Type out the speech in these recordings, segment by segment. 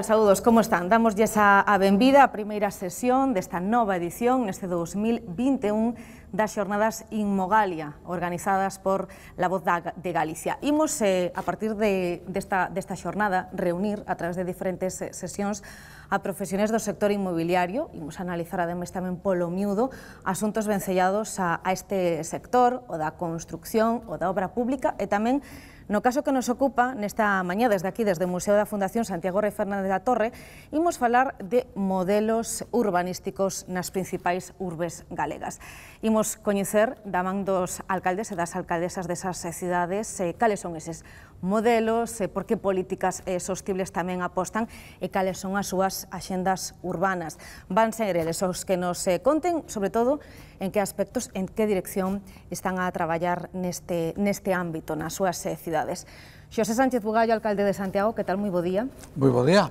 Saludos, ¿cómo están? Damos ya esa a benvida a primera sesión esta nueva edición este 2021 las Jornadas Inmogalia, organizadas por La Voz de Galicia. Imos, eh, a partir de, esta jornada xornada, reunir a través de diferentes eh, sesiones a profesiones del sector inmobiliario, imos analizar también tamén polo miúdo, asuntos vencellados a, este sector, o da construcción, o da obra pública, e tamén en el caso que nos ocupa esta mañana desde aquí, desde el Museo la Fundación Santiago Rey Fernández la Torre, a hablar de modelos urbanísticos las principales urbes galegas. Imos coñecer da man dos alcaldes e das alcaldesas de esas ciudades, eh, cuáles son eses modelos, e eh, por que políticas eh, sostibles tamén apostan e cales son as súas axendas urbanas. Van ser eles os que nos eh, conten, sobre todo, en que aspectos, en que dirección están a traballar neste, neste ámbito, nas súas eh, cidades. Xosé Sánchez Bugallo, alcalde de Santiago, que tal? Moi bo día. Moi bo día.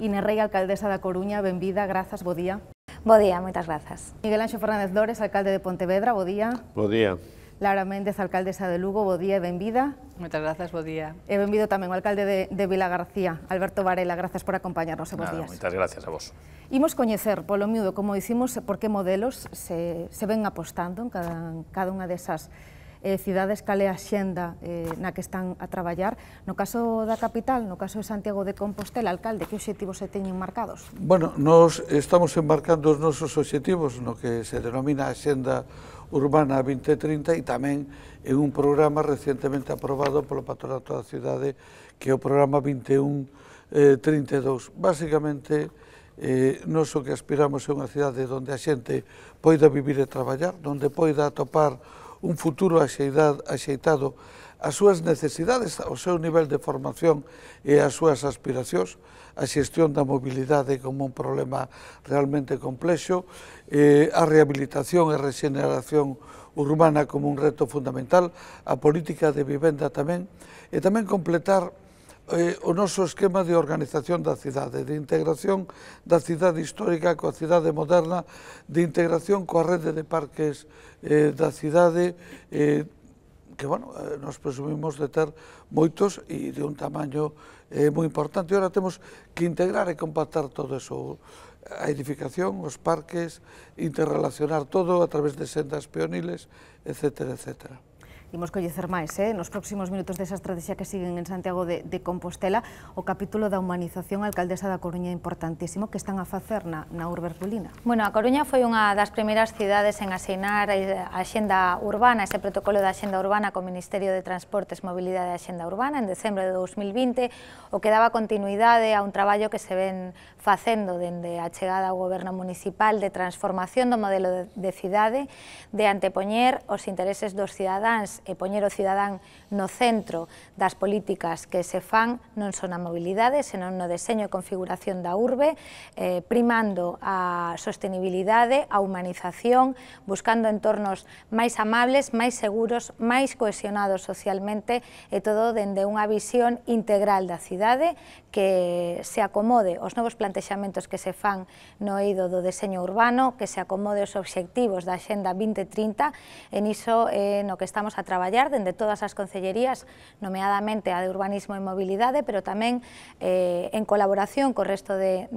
Ine Rey, alcaldesa da Coruña, benvida, grazas, bo día. Bo día, moitas grazas. Miguel Anxo Fernández Dores, alcalde de Pontevedra, bo día. Bo día. Lara Méndez, alcaldesa de Lugo, bo día e benvida. Moitas grazas, bo día. E benvido tamén o alcalde de, de Vila García, Alberto Varela, grazas por acompañarnos, e bos días. Moitas gracias a vos. Imos coñecer, polo miúdo, como dicimos, por que modelos se, se ven apostando en cada, en cada unha desas eh, cidades cale a xenda eh, na que están a traballar. No caso da capital, no caso de Santiago de Compostela, alcalde, que obxectivos se teñen marcados? Bueno, nos estamos embarcando os nosos obxectivos no que se denomina a xenda Urbana 2030 e tamén en un programa recientemente aprobado polo Patronato da Cidade que é o programa 2132. 32 Básicamente, eh, nos o que aspiramos é unha cidade onde a xente poida vivir e traballar, onde poida atopar un futuro axeitado, axeitado as súas necesidades, o seu nivel de formación e as súas aspiracións, a xestión da mobilidade como un problema realmente complexo, eh, a rehabilitación e regeneración urbana como un reto fundamental, a política de vivenda tamén, e tamén completar eh, o noso esquema de organización da cidade, de integración da cidade histórica coa cidade moderna, de integración coa rede de parques eh, da cidade, eh, que, bueno, eh, nos presumimos de ter moitos e de un tamaño eh, moi importante. E agora temos que integrar e compactar todo eso, a edificación, os parques, interrelacionar todo a través de sendas peoniles, etcétera, etcétera imos coñecer máis eh, nos próximos minutos desa estrategia que siguen en Santiago de, de Compostela, o capítulo da humanización alcaldesa da Coruña importantísimo que están a facer na, na urbe herculina. Bueno, a Coruña foi unha das primeiras cidades en asinar a xenda urbana, ese protocolo da xenda urbana co Ministerio de Transportes, Mobilidade e Xenda Urbana en decembro de 2020, o que daba continuidade a un traballo que se ven facendo dende a chegada ao goberno municipal de transformación do modelo de cidade, de antepoñer os intereses dos cidadáns e poñer o cidadán no centro das políticas que se fan non son a mobilidade, senón no deseño e configuración da urbe, eh, primando a sostenibilidade, a humanización, buscando entornos máis amables, máis seguros, máis cohesionados socialmente e todo dende unha visión integral da cidade que se acomode os novos plantexamentos que se fan no eido do deseño urbano, que se acomode os obxectivos da Xenda 2030, en iso eh, no que estamos a traballar dende todas las concellerías, nomeadamente a de Urbanismo y Mobilidade, pero también eh, en colaboración co resto de,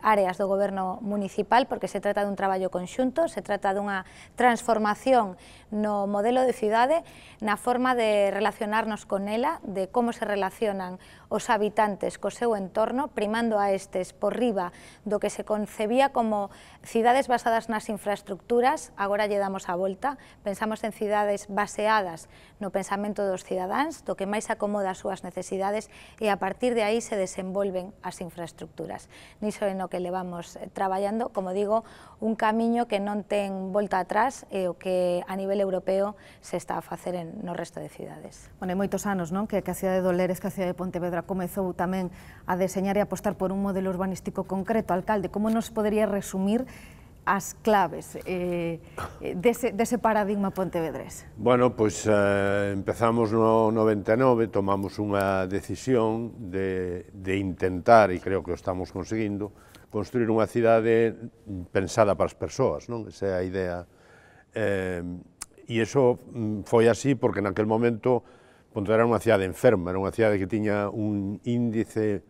áreas do Gobierno municipal, porque se trata de un trabajo conxunto, se trata de una transformación no modelo de cidade, una forma de relacionarnos con ela, de cómo se relacionan los habitantes co seu entorno, primando a estes por riba lo que se concebía como ciudades basadas en las infraestructuras, ahora lle damos a vuelta, pensamos en ciudades baseadas baseadas no pensamento dos cidadáns, do que máis acomoda as súas necesidades e a partir de aí se desenvolven as infraestructuras. Niso é no que levamos eh, traballando, como digo, un camiño que non ten volta atrás e o que a nivel europeo se está a facer no resto de cidades. Bueno, hai moitos anos non? Que, que a cidade de Dolores, que a cidade de Pontevedra comezou tamén a deseñar e apostar por un modelo urbanístico concreto. Alcalde, como nos podería resumir as claves eh, dese, dese paradigma pontevedrés? Bueno, pois pues, eh, empezamos no 99, tomamos unha decisión de, de intentar, e creo que o estamos conseguindo, construir unha cidade pensada para as persoas, non? Esa é a idea. Eh, e iso mm, foi así porque naquel momento Pontevedra era unha cidade enferma, era unha cidade que tiña un índice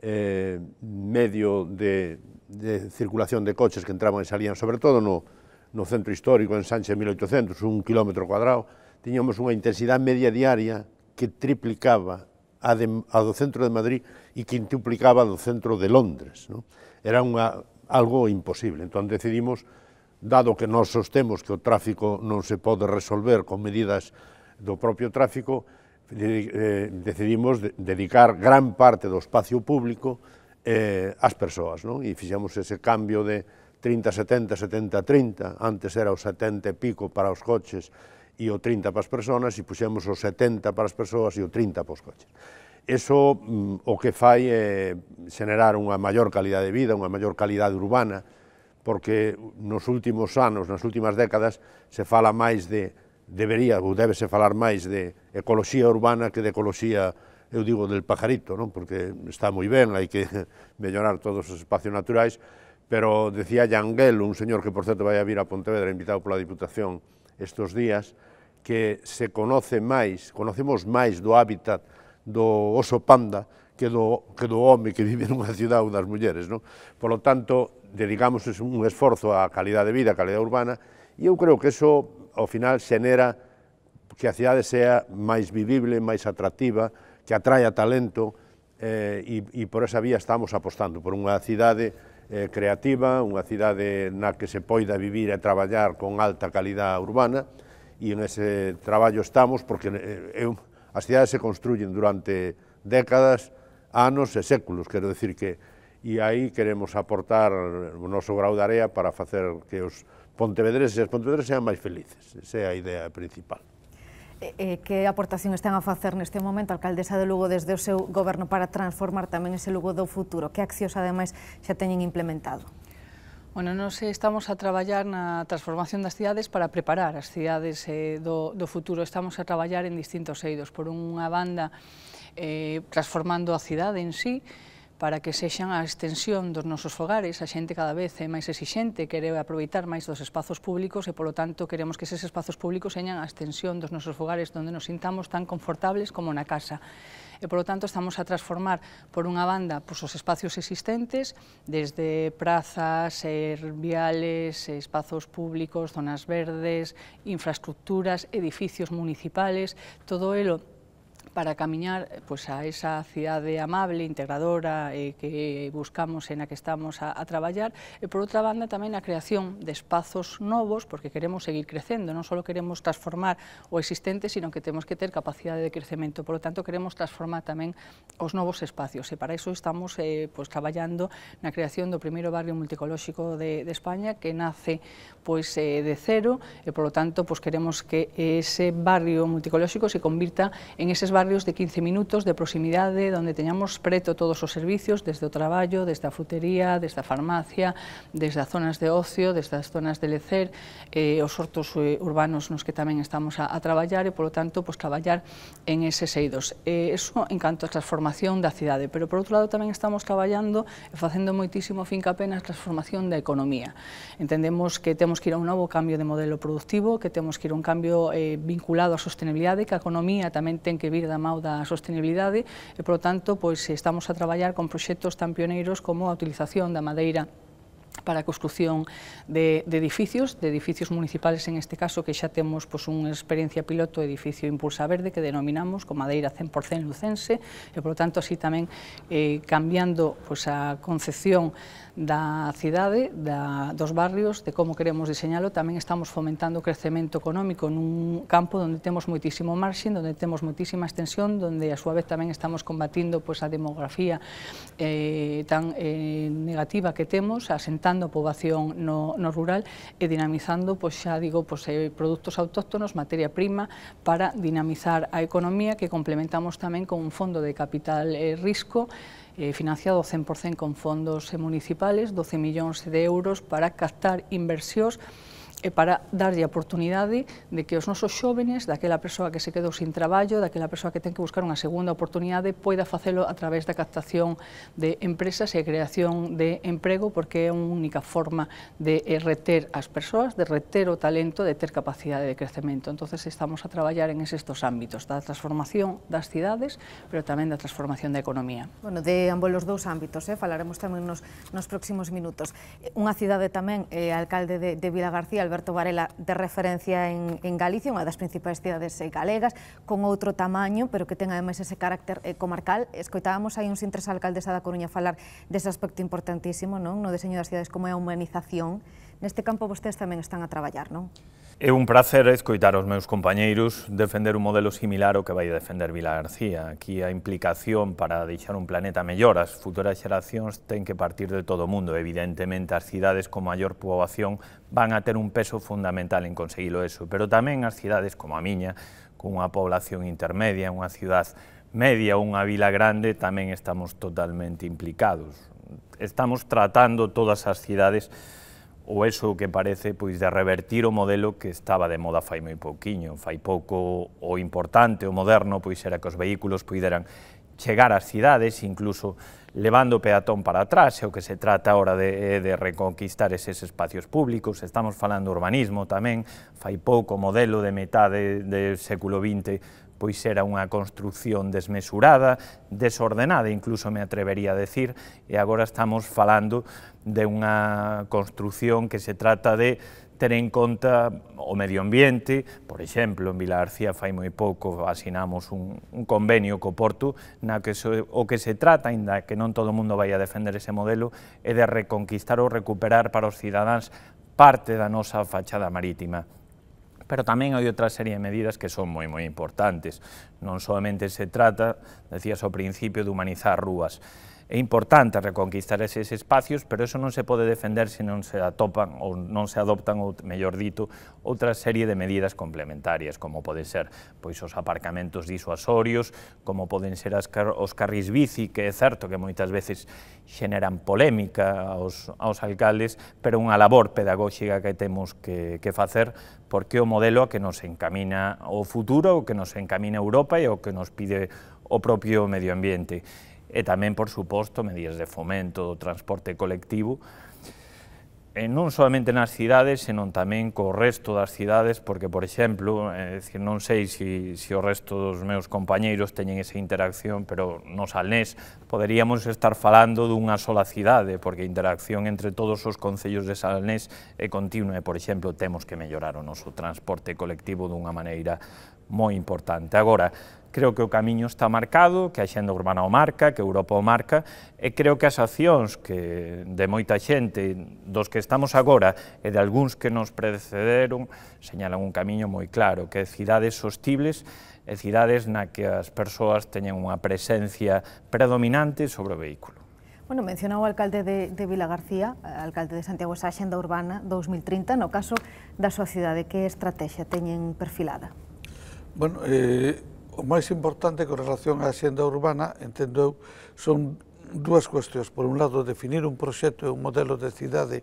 eh, medio de de circulación de coches que entraban e salían, sobre todo no, no centro histórico, en Sánchez 1800, un kilómetro cuadrado, tiñamos unha intensidade media diaria que triplicaba a, de, a do centro de Madrid e quintuplicaba do centro de Londres. ¿no? Era unha, algo imposible. Entón decidimos, dado que nós sostemos que o tráfico non se pode resolver con medidas do propio tráfico, eh, decidimos dedicar gran parte do espacio público eh, as persoas, non? E fixemos ese cambio de 30-70, 70-30, antes era o 70 e pico para os coches e o 30 para as persoas, e puxemos o 70 para as persoas e o 30 para os coches. Eso mm, o que fai é generar unha maior calidade de vida, unha maior calidade urbana, porque nos últimos anos, nas últimas décadas, se fala máis de, debería ou débese falar máis de ecoloxía urbana que de ecoloxía urbana eu digo del pajarito, non? porque está moi ben, hai que mellorar todos os espacios naturais, pero decía Yanguel, un señor que por certo vai a vir a Pontevedra invitado pola Diputación estes días, que se conoce máis, conocemos máis do hábitat do oso panda que do, que do home que vive nunha cidade ou das mulleres. Non? Por lo tanto, dedicamos un esforzo á calidad de vida, á calidad urbana, e eu creo que eso, ao final, xenera que a cidade sea máis vivible, máis atractiva, que atraia talento eh, e, e por esa vía estamos apostando, por unha cidade eh, creativa, unha cidade na que se poida vivir e traballar con alta calidad urbana, e ese traballo estamos, porque eh, eu, as cidades se construyen durante décadas, anos e séculos, quero decir que e aí queremos aportar o noso grau de area para facer que os pontevedreses e as pontevedreses sean máis felices. Esa é a idea principal e eh, eh, que aportación están a facer neste momento a alcaldesa de Lugo desde o seu goberno para transformar tamén ese Lugo do futuro? Que accións, ademais, xa teñen implementado? Bueno, nos estamos a traballar na transformación das cidades para preparar as cidades eh, do, do futuro. Estamos a traballar en distintos eidos. Por unha banda, eh, transformando a cidade en sí, para que sexan a extensión dos nosos fogares, a xente cada vez é máis exixente, quere aproveitar máis dos espazos públicos e, polo tanto, queremos que eses espazos públicos señan a extensión dos nosos fogares onde nos sintamos tan confortables como na casa. E, polo tanto, estamos a transformar, por unha banda, os espacios existentes, desde prazas, viales, espazos públicos, zonas verdes, infraestructuras, edificios municipales, todo elo para camiñar pois, a esa cidade amable, integradora eh, que buscamos e na que estamos a, a traballar, e por outra banda tamén a creación de espazos novos, porque queremos seguir crecendo, non só queremos transformar o existente, sino que temos que ter capacidade de crecemento, por lo tanto queremos transformar tamén os novos espacios, e para iso estamos eh, pois, traballando na creación do primeiro barrio multicolóxico de, de España, que nace pois, eh, de cero, e por lo tanto pois, queremos que ese barrio multicolóxico se convirta en eses barrios barrios de 15 minutos de proximidade onde teñamos preto todos os servicios desde o traballo, desde a frutería, desde a farmacia, desde as zonas de ocio, desde as zonas de lecer, eh, os hortos eh, urbanos nos que tamén estamos a, traballar e, polo tanto, pois, traballar en eses eidos. Eh, eso en canto a transformación da cidade, pero por outro lado tamén estamos traballando e facendo moitísimo que apenas transformación da economía. Entendemos que temos que ir a un novo cambio de modelo productivo, que temos que ir a un cambio eh, vinculado á sostenibilidade, que a economía tamén ten que vir da MAU da sostenibilidade e, polo tanto, pois, estamos a traballar con proxectos tan pioneiros como a utilización da madeira para a construción de, de edificios, de edificios municipales en este caso, que xa temos pois, unha experiencia piloto edificio Impulsa Verde, que denominamos con madeira 100% lucense, e, por tanto, así tamén eh, cambiando pois, a concepción da cidade, da, dos barrios, de cómo queremos diseñarlo... ...también estamos fomentando crecimiento económico... ...en un campo donde tenemos muchísimo margin, ...donde tenemos muchísima extensión, ...donde a su vez también estamos combatiendo... ...pues a demografía eh, tan eh, negativa que tenemos... asentando población no, rural ...y e dinamizando, pues ya digo, pois, eh, productos autóctonos, materia prima, para dinamizar a economía que complementamos también con un fondo de capital riesgo. risco eh, financiado 100% con fondos municipales, 12 millones de euros para captar inversiones... e para darlle a oportunidade de que os nosos xóvenes, daquela persoa que se quedou sin traballo, daquela persoa que ten que buscar unha segunda oportunidade, poida facelo a través da captación de empresas e creación de emprego, porque é a única forma de eh, reter as persoas, de reter o talento, de ter capacidade de crecemento. entonces estamos a traballar en estes ámbitos, da transformación das cidades, pero tamén da transformación da economía. Bueno, de ambos os dous ámbitos, eh? falaremos tamén nos, nos próximos minutos. Eh, unha cidade tamén, eh, alcalde de, de Vila García, Alberto Varela de referencia en, Galicia, una de las principales ciudades eh, galegas, con otro tamaño, pero que tenga además ese carácter eh, comarcal. Escoitábamos aí uns intres de da Coruña falar ese aspecto importantísimo, non? No diseño das cidades como la a humanización. este campo ustedes también están a trabajar, ¿no? É un prazer escoitar os meus compañeiros defender un modelo similar ao que vai defender Vila García. Aquí a implicación para deixar un planeta mellor as futuras xeracións ten que partir de todo o mundo. Evidentemente, as cidades con maior poboación van a ter un peso fundamental en conseguilo eso, pero tamén as cidades como a miña, con unha población intermedia, unha cidade media, unha vila grande, tamén estamos totalmente implicados. Estamos tratando todas as cidades ou eso que parece pois de revertir o modelo que estaba de moda fai moi pouquiño, fai pouco o importante, o moderno, pois era que os vehículos puideran chegar ás cidades, incluso levando o peatón para atrás, é o que se trata ahora de, eh, de reconquistar eses espacios públicos, estamos falando urbanismo tamén, fai pouco modelo de metade do século XX pois era unha construcción desmesurada, desordenada, incluso me atrevería a decir, e agora estamos falando de unha construcción que se trata de ter en conta o medio ambiente, por exemplo, en Vila García fai moi pouco asinamos un, un convenio co Porto na que so, o que se trata, ainda que non todo o mundo vai a defender ese modelo, é de reconquistar ou recuperar para os cidadáns parte da nosa fachada marítima. pero también hay otra serie de medidas que son muy muy importantes. No solamente se trata, decías al principio, de humanizar rúas, É importante reconquistar eses espacios, pero eso non se pode defender se non se atopan ou non se adoptan, ou mellor dito, outra serie de medidas complementarias, como poden ser pois os aparcamentos disuasorios, como poden ser as car os carris bici, que é certo que moitas veces xeneran polémica aos, aos alcaldes, pero unha labor pedagóxica que temos que, que facer porque o modelo que nos encamina o futuro, o que nos encamina Europa e o que nos pide o propio medio ambiente e tamén, por suposto, medidas de fomento do transporte colectivo, e non solamente nas cidades, senón tamén co resto das cidades, porque, por exemplo, é non sei se, se o resto dos meus compañeiros teñen esa interacción, pero nos alnés poderíamos estar falando dunha sola cidade, porque a interacción entre todos os concellos de Salnés é continua, e, por exemplo, temos que mellorar o noso transporte colectivo dunha maneira moi importante. Agora, creo que o camiño está marcado, que a xenda urbana o marca, que Europa o marca, e creo que as accións que de moita xente, dos que estamos agora e de algúns que nos precederon, señalan un camiño moi claro, que é cidades sostibles e cidades na que as persoas teñen unha presencia predominante sobre o vehículo. Bueno, menciona o alcalde de, de Vila García, alcalde de Santiago, Sá, xenda urbana 2030, no caso da súa cidade, que estrategia teñen perfilada? Bueno, eh, o máis importante con relación á xenda urbana, entendo eu, son dúas cuestións. Por un lado, definir un proxecto e un modelo de cidade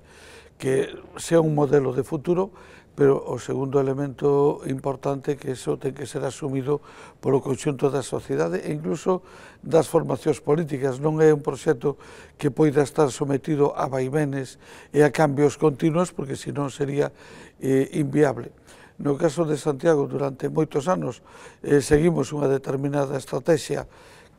que sea un modelo de futuro, pero o segundo elemento importante é que iso ten que ser asumido polo conxunto da sociedade e incluso das formacións políticas. Non é un proxecto que poida estar sometido a vaivenes e a cambios continuos, porque senón sería eh, inviable. No caso de Santiago, durante moitos anos, eh, seguimos unha determinada estrategia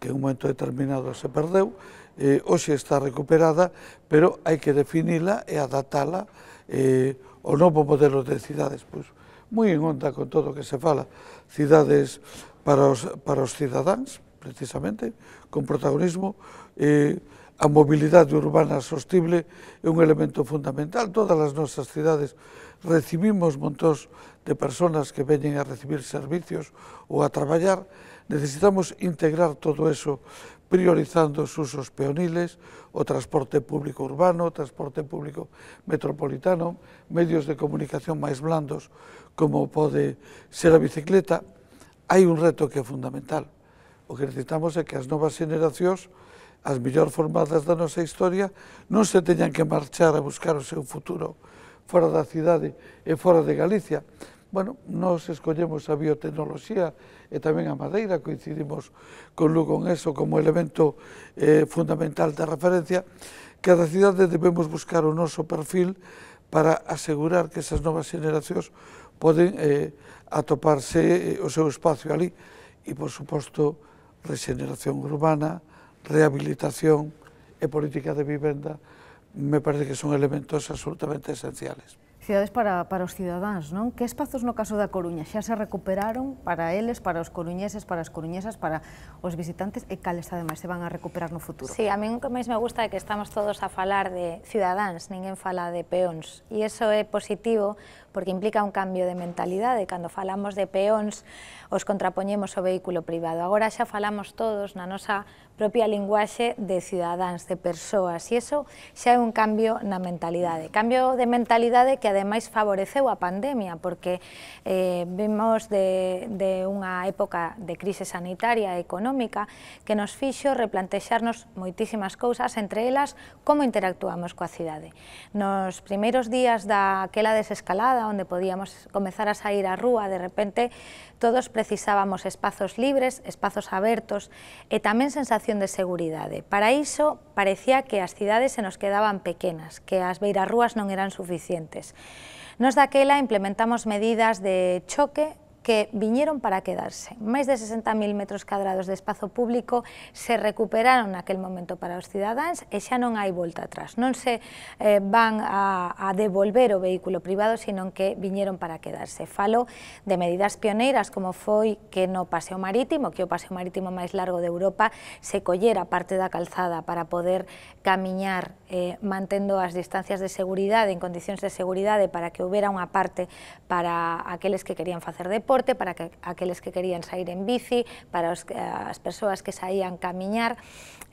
que en un momento determinado se perdeu, eh, hoxe está recuperada, pero hai que definila e adaptala eh, ao novo modelo de cidades. Pois, moi en onda con todo o que se fala, cidades para os, para os cidadáns, precisamente, con protagonismo, eh, a mobilidade urbana sostible é un elemento fundamental. Todas as nosas cidades recibimos montós de personas que veñen a recibir servicios ou a traballar, necesitamos integrar todo eso priorizando os usos peoniles, o transporte público urbano, o transporte público metropolitano, medios de comunicación máis blandos como pode ser a bicicleta, hai un reto que é fundamental. O que necesitamos é que as novas generacións, as mellor formadas da nosa historia, non se teñan que marchar a buscar o seu futuro fora da cidade e fora de Galicia, Bueno, nos escollemos a biotecnoloxía e tamén a madeira, coincidimos con Lugo en eso como elemento eh, fundamental da referencia, que a cidade debemos buscar o noso perfil para asegurar que esas novas generacións poden eh, atoparse eh, o seu espacio ali e, por suposto, regeneración urbana, rehabilitación e política de vivenda me parece que son elementos absolutamente esenciales. Ciudades para, para ciudadanos, cidadáns, non? Que espazos no caso da Coruña ya se recuperaron para eles, para los coruñeses, para las coruñesas, para los visitantes e cales ademais se van a recuperar no futuro? Sí, a mí o que máis me gusta é que estamos todos a falar de ciudadanos, ninguén fala de peóns, y e eso es positivo porque implica un cambio de mentalidade. Cando falamos de peóns, os contrapoñemos ao vehículo privado. Agora xa falamos todos na nosa propia linguaxe de cidadáns, de persoas, e iso xa é un cambio na mentalidade. Cambio de mentalidade que ademais favoreceu a pandemia, porque eh, vimos de, de unha época de crise sanitaria e económica que nos fixo replantexarnos moitísimas cousas, entre elas como interactuamos coa cidade. Nos primeiros días daquela desescalada donde podíamos comenzar a salir a rúa, de repente todos precisábamos espacios libres, espacios abiertos y e también sensación de seguridad. Para iso parecía que las ciudades se nos quedaban pequeñas, que as beirarrúas no eran suficientes. Nos daquela implementamos medidas de choque que vinieron para quedarse. Más de 60.000 metros cuadrados de espacio público se recuperaron en aquel momento para los ciudadanos e ya no hay vuelta atrás. No se eh, van a, devolver o vehículo privado, sino que vinieron para quedarse. Falo de medidas pioneras como fue que no paseo marítimo, que o paseo marítimo más largo de Europa, se collera parte de la calzada para poder camiñar eh, mantendo as distancias de seguridade, en condicións de seguridade, para que houbera unha parte para aqueles que querían facer deporte, para que, aqueles que querían sair en bici, para os, eh, as persoas que saían camiñar.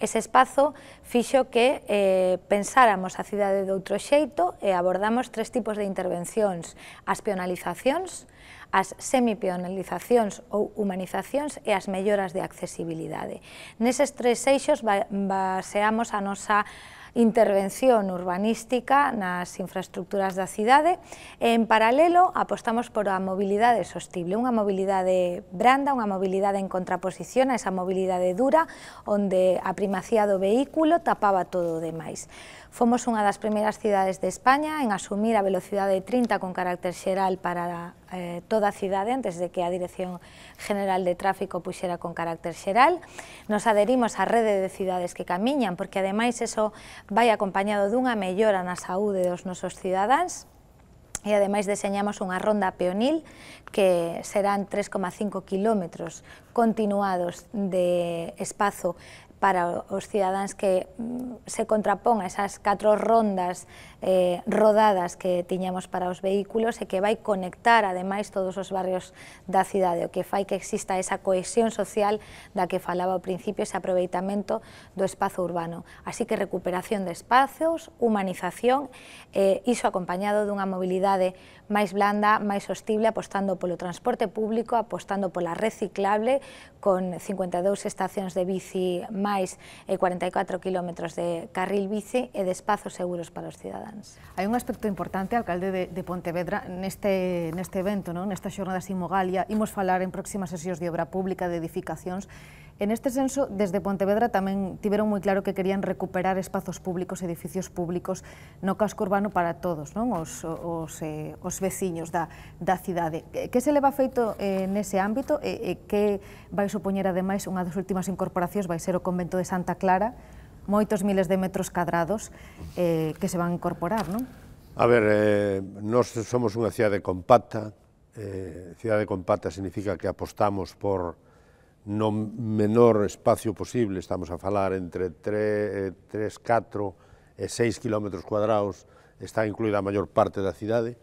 Ese espazo fixo que eh, pensáramos a cidade de outro xeito e abordamos tres tipos de intervencións. As peonalizacións, as semipionalizacións ou humanizacións e as melloras de accesibilidade. Neses tres eixos baseamos a nosa intervención urbanística nas infraestructuras da cidade e, en paralelo, apostamos por a mobilidade sostible, unha mobilidade branda, unha mobilidade en contraposición a esa mobilidade dura, onde a primacía do vehículo tapaba todo o demais. Fuimos una de las primeras ciudades de España en asumir a velocidad de 30 con carácter xeral para eh, toda ciudad antes de que a Dirección General de Tráfico pusiera con carácter xeral. Nos adherimos a redes de ciudades que caminan porque además eso vaya acompañado de dunha mellora na saúde dos nuestros ciudadanos y e además diseñamos una ronda peonil que serán 3,5 kilómetros continuados de espacio. para os cidadáns que mm, se contrapón a esas catro rondas eh, rodadas que tiñamos para os vehículos e que vai conectar ademais todos os barrios da cidade, o que fai que exista esa cohesión social da que falaba ao principio, ese aproveitamento do espazo urbano. Así que recuperación de espazos, humanización, eh, iso acompañado dunha mobilidade más blanda, más hostible, apostando por el transporte público, apostando por la reciclable, con 52 estaciones de bici más 44 eh, kilómetros de carril bici y de espacios seguros para los ciudadanos. Hay un aspecto importante, alcalde de, de Pontevedra, en este evento, en nesta xornada sin Mogalia, a falar en próximas sesiones de obra pública, de edificacións, en este senso, desde Pontevedra también tiveron muy claro que querían recuperar espacios públicos, edificios públicos no casco urbano para todos, non os, os, eh, os veciños da, da cidade. Que se leva feito eh, nese ámbito e, e ¿Qué vais a vai además una de las últimas incorporacións a ser o convento de Santa Clara, muchos miles de metros cuadrados eh, que se van a incorporar, non? A ver, eh, nós somos unha cidade compacta, ciudad eh, cidade compacta significa que apostamos por no menor espacio posible, estamos a falar entre 3, 3 4 e 6 km cuadrados, está incluída a maior parte da cidade,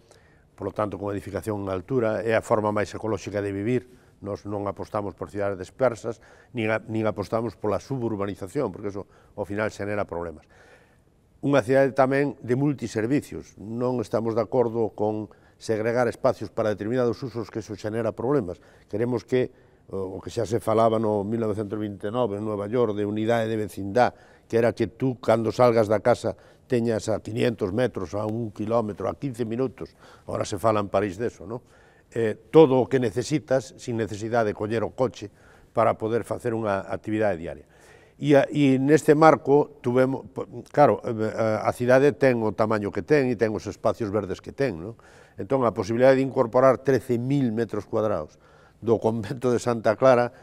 por lo tanto, con edificación en altura, é a forma máis ecolóxica de vivir, nos non apostamos por cidades dispersas, nin, nin apostamos pola suburbanización, porque eso ao final xenera problemas. Unha cidade tamén de multiservicios, non estamos de acordo con segregar espacios para determinados usos que eso xenera problemas. Queremos que o que xa se falaba no 1929 en Nueva York de unidade de vecindad, que era que tú, cando salgas da casa, teñas a 500 metros, a un kilómetro, a 15 minutos, ahora se fala en París deso, non? Eh, todo o que necesitas, sin necesidade de coller o coche, para poder facer unha actividade diaria. E, e neste marco, tuvemos, claro, eh, eh, a cidade ten o tamaño que ten e ten os espacios verdes que ten, non? Entón, a posibilidade de incorporar 13.000 metros cuadrados do convento de Santa Clara,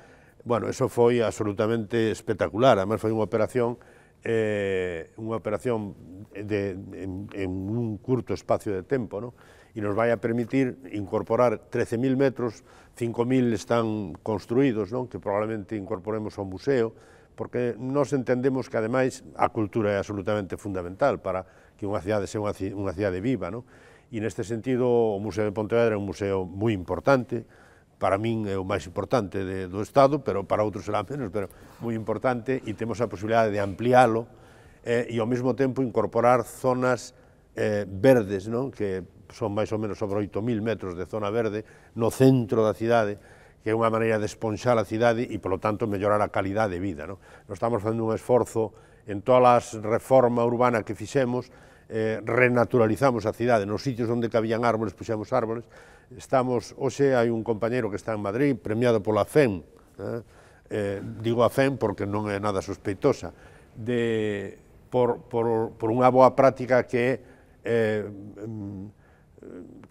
bueno, eso foi absolutamente espectacular, además foi unha operación eh, unha operación de, en, en un curto espacio de tempo, ¿no? e nos vai a permitir incorporar 13.000 metros, 5.000 están construídos, ¿no? que probablemente incorporemos ao museo, porque nos entendemos que, ademais, a cultura é absolutamente fundamental para que unha cidade sea unha, unha cidade viva. ¿no? E neste sentido, o Museo de Pontevedra é un museo moi importante, para min é o máis importante de, do Estado, pero para outros será menos, pero moi importante, e temos a posibilidade de ampliálo eh, e ao mesmo tempo incorporar zonas eh, verdes, non? que son máis ou menos sobre 8.000 metros de zona verde no centro da cidade, que é unha maneira de esponxar a cidade e, polo tanto, mellorar a calidade de vida. Non? Nos estamos facendo un esforzo en todas as reforma urbana que fixemos, eh, renaturalizamos a cidade, nos sitios onde cabían árboles, puxemos árboles, Estamos, hoxe hai un compañeiro que está en Madrid premiado pola FEM, eh, eh, digo a FEM porque non é nada sospeitosa, de, por, por, por unha boa práctica que é eh,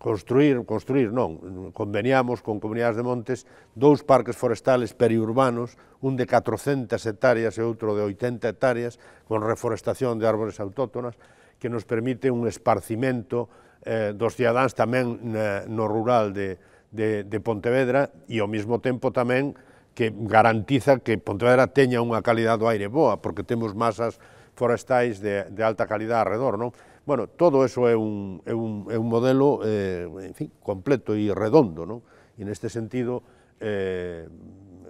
construir, construir, non, conveniamos con comunidades de montes dous parques forestales periurbanos, un de 400 hectáreas e outro de 80 hectáreas, con reforestación de árbores autóctonas, que nos permite un esparcimento eh, dos cidadáns tamén na, eh, no rural de, de, de Pontevedra e ao mesmo tempo tamén que garantiza que Pontevedra teña unha calidad do aire boa, porque temos masas forestais de, de alta calidad alrededor, non? Bueno, todo eso é un, é un, é un modelo, eh, en fin, completo e redondo, non? E neste sentido, eh,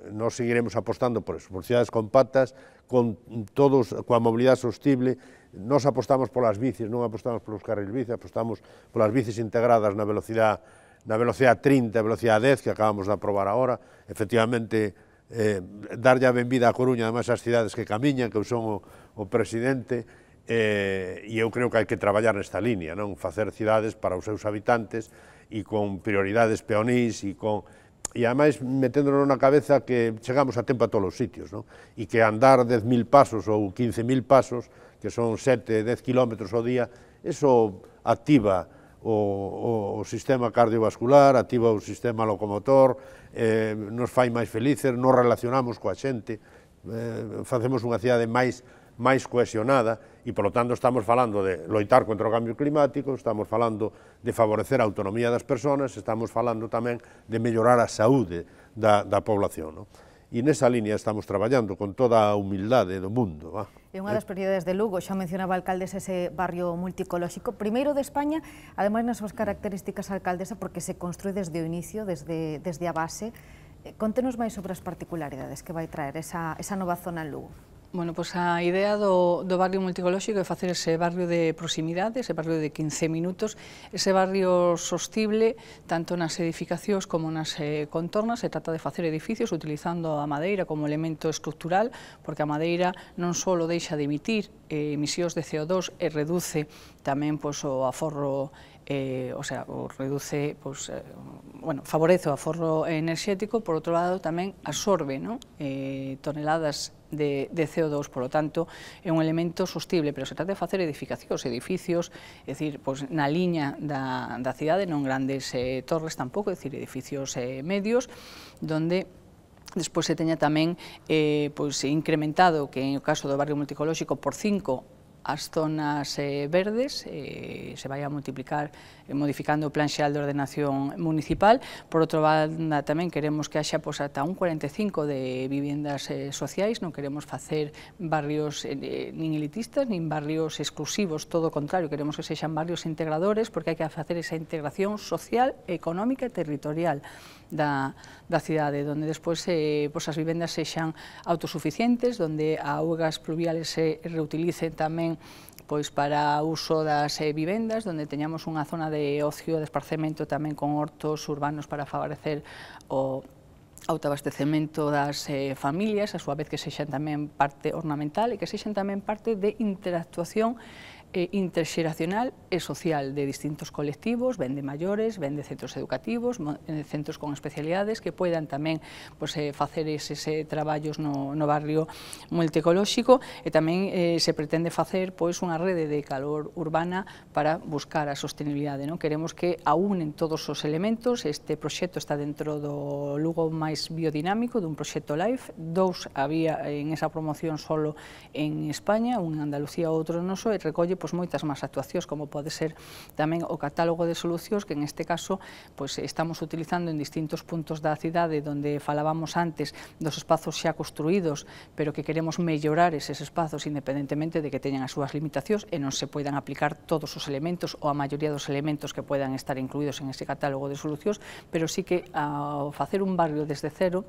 nós seguiremos apostando por eso, por cidades compactas, con todos, coa mobilidade sostible, Nos apostamos polas bicis, non apostamos polos carril bici, apostamos polas bicis integradas na velocidade na velocidade 30, velocidade 10 que acabamos de aprobar agora. Efectivamente, eh, darlle a benvida a Coruña, además as cidades que camiñan, que son o, o presidente, eh, e eu creo que hai que traballar nesta línea, non facer cidades para os seus habitantes e con prioridades peonís e con e ademais meténdonos na cabeza que chegamos a tempo a todos os sitios, non? e que andar 10.000 pasos ou 15.000 pasos que son 7, 10 kilómetros ao día, eso activa o, o, o sistema cardiovascular, activa o sistema locomotor, eh, nos fai máis felices, nos relacionamos coa xente, eh, facemos unha cidade máis máis cohesionada e, polo tanto, estamos falando de loitar contra o cambio climático, estamos falando de favorecer a autonomía das persoas, estamos falando tamén de mellorar a saúde da, da población. Non? en esa línea estamos trabajando con toda a humildade do mundo. En una de las prioridades de Lugo, ya mencionaba alcaldes alcaldesa ese barrio multicolóxico, primero de España, además nas súas características alcaldesa, porque se construye desde o inicio, desde, desde a base. Eh, contenos más sobre las particularidades que va a traer esa, esa zona en Lugo. Bueno, pois pues a idea do, do barrio multicolóxico é facer ese barrio de proximidade, ese barrio de 15 minutos, ese barrio sostible tanto nas edificacións como nas eh, contornas, se trata de facer edificios utilizando a madeira como elemento estructural, porque a madeira non só deixa de emitir eh, emisións de CO2 e reduce tamén pois, o aforro eh, o sea, o reduce, pues, eh, bueno, favorece o aforro enerxético, por outro lado tamén absorbe ¿no? eh, toneladas de, de CO2, por lo tanto, é un elemento sostible, pero se trata de facer edificacións, edificios, é dicir, pois, na liña da, da cidade, non grandes eh, torres tampouco, é dicir, edificios eh, medios, donde despois se teña tamén eh, pois, incrementado, que en o caso do barrio multicolóxico, por cinco as zonas eh, verdes, eh, se vai a multiplicar modificando o Plan xeal de Ordenación Municipal. Por outra banda, tamén queremos que haxa pois, ata un 45 de vivendas eh, sociais, non queremos facer barrios eh, nin elitistas, nin barrios exclusivos, todo o contrario, queremos que sexan barrios integradores, porque hai que facer esa integración social, económica e territorial da, da cidade, onde despois eh, pois, as vivendas sexan autosuficientes, onde augas pluviales se reutilicen tamén pois para uso das eh, vivendas, onde teñamos unha zona de de ocio, de esparcemento tamén con hortos urbanos para favorecer o autoabastecemento das eh, familias, a súa vez que sexan tamén parte ornamental e que sexan tamén parte de interactuación eh, interxeracional e social de distintos colectivos, ben de maiores, ben de centros educativos, de eh, centros con especialidades que poidan tamén pois, eh, facer eses ese traballos no, no barrio multicolóxico e tamén eh, se pretende facer pois unha rede de calor urbana para buscar a sostenibilidade. Non? Queremos que aunen todos os elementos, este proxecto está dentro do Lugo máis biodinámico dun proxecto LIFE, dous había en esa promoción solo en España, un en Andalucía, outro noso, e recolle pois, moitas máis actuacións, como pode ser tamén o catálogo de solucións, que en este caso pois, estamos utilizando en distintos puntos da cidade, onde falábamos antes dos espazos xa construídos, pero que queremos mellorar eses espazos independentemente de que teñan as súas limitacións e non se poidan aplicar todos os elementos ou a maioría dos elementos que poidan estar incluídos en ese catálogo de solucións, pero sí que ao facer un barrio desde cero,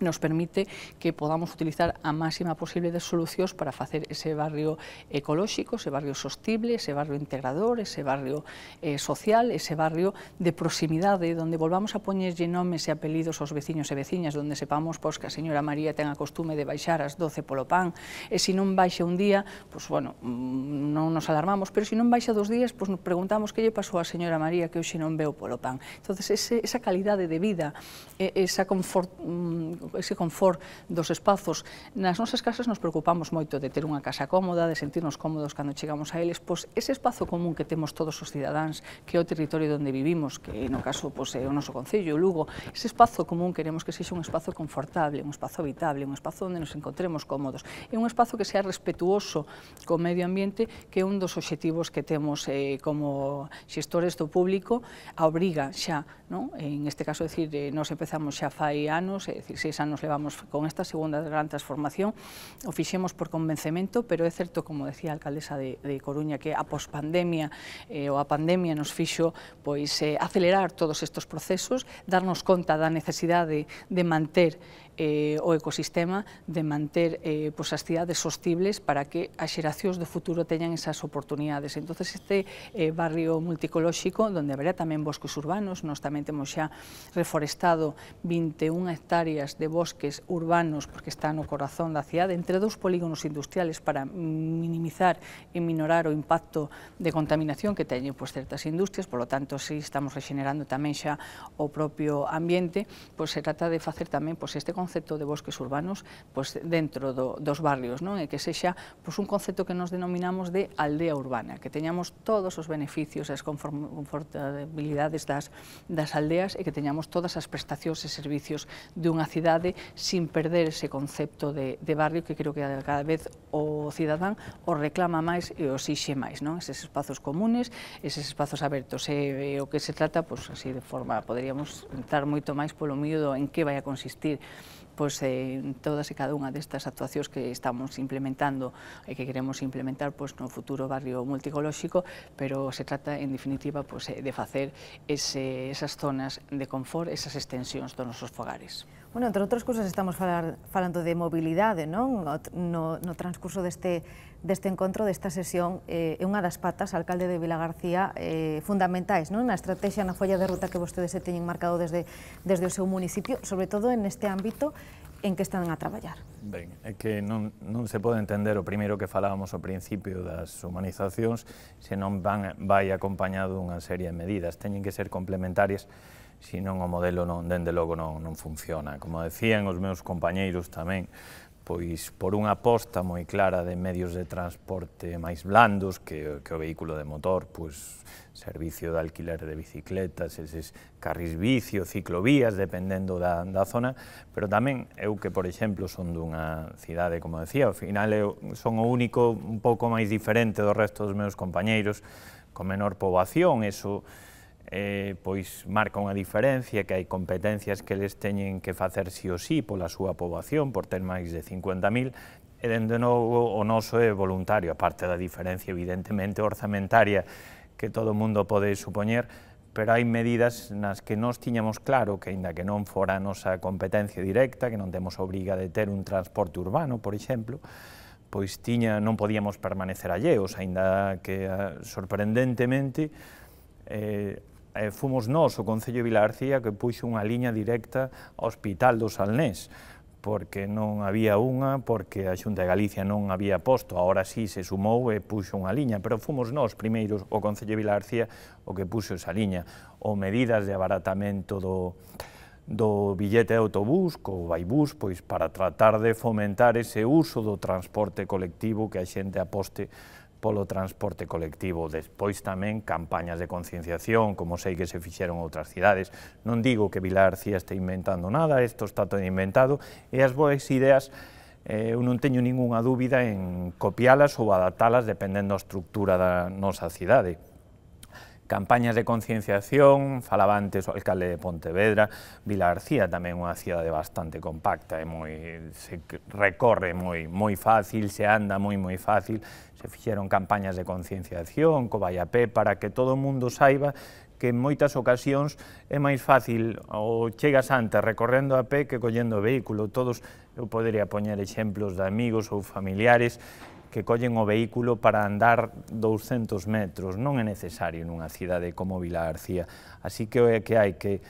nos permite que podamos utilizar a máxima posible de solucións para facer ese barrio ecolóxico, ese barrio sostible, ese barrio integrador, ese barrio eh, social, ese barrio de proximidade, onde volvamos a poñerlle nomes e apelidos aos veciños e veciñas, onde sepamos pois, que a señora María ten a costume de baixar as 12 polo pan, e se non baixa un día, pois, bueno, non nos alarmamos, pero se non baixa dos días, pois, nos preguntamos que lle pasou a señora María que hoxe non veu polo pan. Entón, ese, esa calidade de vida, esa confort, mm, ese confort dos espazos. Nas nosas casas nos preocupamos moito de ter unha casa cómoda, de sentirnos cómodos cando chegamos a eles, pois ese espazo común que temos todos os cidadáns, que é o territorio onde vivimos, que no caso pois, é o noso Concello, o Lugo, ese espazo común queremos que sexa un espazo confortable, un espazo habitable, un espazo onde nos encontremos cómodos, e un espazo que sea respetuoso co medio ambiente, que é un dos obxectivos que temos eh, como xestores do público, a obriga xa, non? en este caso, decir, eh, nos empezamos xa fai anos, é dicir, seis anos levamos con esta segunda gran transformación, o fixemos por convencemento, pero é certo, como decía a alcaldesa de, de Coruña, que a pospandemia eh, ou a pandemia nos fixo pois, eh, acelerar todos estes procesos, darnos conta da necesidade de, de manter eh, o ecosistema de manter eh, pois, as cidades sostibles para que as xeracións do futuro teñan esas oportunidades. entonces este eh, barrio multicolóxico, onde haberá tamén bosques urbanos, nós tamén temos xa reforestado 21 hectáreas de bosques urbanos, porque está no corazón da cidade, entre dous polígonos industriales para minimizar e minorar o impacto de contaminación que teñen pois, certas industrias, polo tanto, si estamos regenerando tamén xa o propio ambiente, pois se trata de facer tamén pois, este concepto concepto de bosques urbanos pois, dentro do, dos barrios, non? e que sexa pois, un concepto que nos denominamos de aldea urbana, que teñamos todos os beneficios e as confortabilidades das, das aldeas e que teñamos todas as prestacións e servicios dunha cidade sin perder ese concepto de, de barrio que creo que cada vez o cidadán o reclama máis e o xixe máis, non? Eses espazos comunes, eses espazos abertos. E, e o que se trata, pois así de forma, poderíamos entrar moito máis polo miúdo en que vai a consistir pois, eh, todas e cada unha destas actuacións que estamos implementando e que queremos implementar pois, no futuro barrio multicolóxico, pero se trata, en definitiva, pois, de facer ese, esas zonas de confort, esas extensións dos nosos fogares. Bueno, entre otras cosas estamos hablando de movilidad No, no transcurso este encuentro, de esta sesión, eh, é una de das patas, alcalde de Vila García, eh, fundamentais, non? Na estrategia, na folla de ruta que ustedes se tienen marcado desde, desde o municipio, sobre todo en este ámbito en que están a trabajar. Ben, é que no se puede entender o primero que falábamos al principio de humanizacións se non van, vai acompañado una serie de medidas. tienen que ser complementarias senón o modelo non, dende logo non, non funciona. Como decían os meus compañeiros tamén, pois por unha aposta moi clara de medios de transporte máis blandos que, que o vehículo de motor, pois servicio de alquiler de bicicletas, eses carris vicio, ciclovías, dependendo da, da zona, pero tamén eu que, por exemplo, son dunha cidade, como decía, ao final eu son o único un pouco máis diferente do resto dos meus compañeiros, con menor poboación, eso eh, pois marca unha diferencia que hai competencias que les teñen que facer sí ou sí pola súa poboación, por ter máis de 50.000, e dende novo o noso é voluntario, aparte da diferencia evidentemente orzamentaria que todo o mundo pode supoñer, pero hai medidas nas que nós tiñamos claro que, aínda que non fora a nosa competencia directa, que non temos obriga de ter un transporte urbano, por exemplo, pois tiña, non podíamos permanecer alleos, aínda que ah, sorprendentemente eh, eh, fomos nós, o Concello de Vilarcía, que puxo unha liña directa ao Hospital do Salnés, porque non había unha, porque a Xunta de Galicia non había posto, agora sí se sumou e puxo unha liña, pero fomos nós primeiros, o Concello de Vilarcía, o que puxo esa liña, ou medidas de abaratamento do, do billete de autobús, co vaibús, pois para tratar de fomentar ese uso do transporte colectivo que a xente aposte polo transporte colectivo. Despois tamén campañas de concienciación, como sei que se fixeron outras cidades. Non digo que Vilar García este inventando nada, isto está todo inventado, e as boas ideas eh, eu non teño ningunha dúbida en copialas ou adaptalas dependendo da estructura da nosa cidade campañas de concienciación, falaba antes o alcalde de Pontevedra, Vila García tamén unha cidade bastante compacta, e moi, se recorre moi, moi fácil, se anda moi moi fácil, se fixeron campañas de concienciación, co Vallapé, para que todo o mundo saiba que en moitas ocasións é máis fácil ou chegas antes recorrendo a pé que collendo o vehículo. Todos, eu poderia poñer exemplos de amigos ou familiares que collen o vehículo para andar 200 metros. Non é necesario nunha cidade como Vila García. Así que é que hai que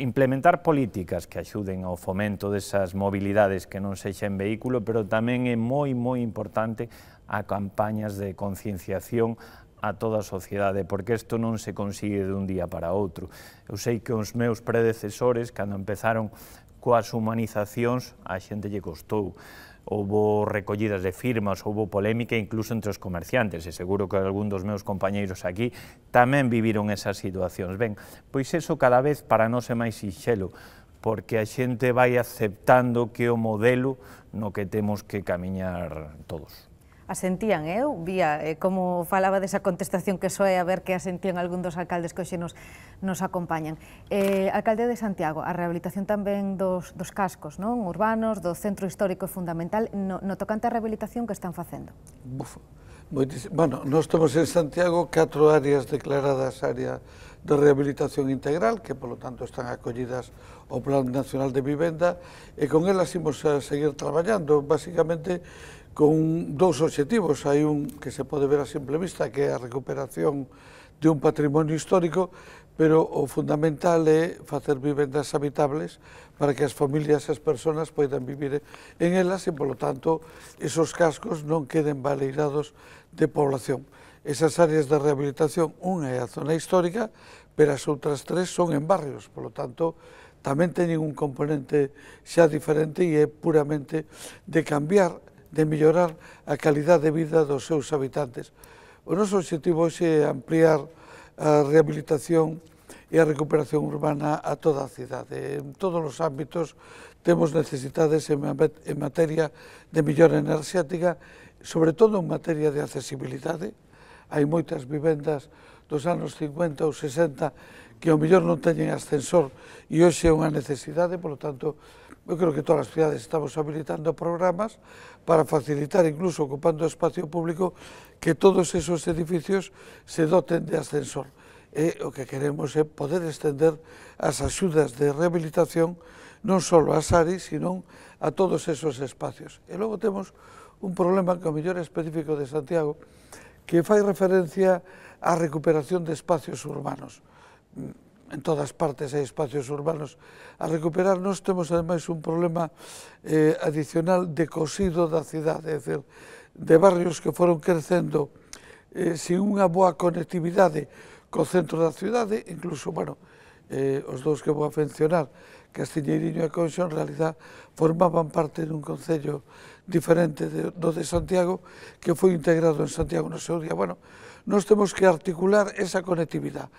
implementar políticas que axuden ao fomento desas mobilidades que non sexen vehículo, pero tamén é moi, moi importante a campañas de concienciación a toda a sociedade, porque isto non se consigue dun día para outro. Eu sei que os meus predecesores, cando empezaron coas humanizacións, a xente lle costou houbo recollidas de firmas, houbo polémica incluso entre os comerciantes, e seguro que algún dos meus compañeiros aquí tamén viviron esas situacións. Ben, pois eso cada vez para nós é máis sinxelo, porque a xente vai aceptando que o modelo no que temos que camiñar todos asentían, eh? eu vía eh, como falaba desa contestación que soe a ver que asentían algún dos alcaldes que hoxe nos, nos acompañan. Eh, alcalde de Santiago, a rehabilitación tamén dos, dos cascos non urbanos, do centro histórico é fundamental, no, no tocante a rehabilitación que están facendo. Buf, Bueno, nós temos en Santiago catro áreas declaradas área de rehabilitación integral, que polo tanto están acollidas ao Plan Nacional de Vivenda, e con elas imos a seguir traballando. Básicamente, con dous objetivos. Hai un que se pode ver a simple vista, que é a recuperación de un patrimonio histórico, pero o fundamental é facer vivendas habitables para que as familias e as persoas poidan vivir en elas e, polo tanto, esos cascos non queden baleirados de población. Esas áreas de rehabilitación, unha é a zona histórica, pero as outras tres son en barrios, polo tanto, tamén teñen un componente xa diferente e é puramente de cambiar de mellorar a calidade de vida dos seus habitantes. O noso objetivo é ampliar a rehabilitación e a recuperación urbana a toda a cidade. En todos os ámbitos temos necesidades en materia de mellora enerxética, sobre todo en materia de accesibilidade. Hai moitas vivendas dos anos 50 ou 60 que ao mellor non teñen ascensor e hoxe é unha necesidade, polo tanto, eu creo que todas as cidades estamos habilitando programas para facilitar incluso ocupando espacio público que todos esos edificios se doten de ascensor. E o que queremos é poder estender as axudas de rehabilitación non só a Sari, sino a todos esos espacios. E logo temos un problema que o millor específico de Santiago que fai referencia á recuperación de espacios urbanos en todas partes hai espacios urbanos a recuperar, nós temos ademais un problema eh, adicional de cosido da cidade, é dicir, de barrios que foron crecendo eh, sin unha boa conectividade co centro da cidade, incluso, bueno, eh, os dous que vou a mencionar, Castiñeirinho e Conxo, en realidad formaban parte dun concello diferente de, do de Santiago, que foi integrado en Santiago no seu día. Bueno, nós temos que articular esa conectividade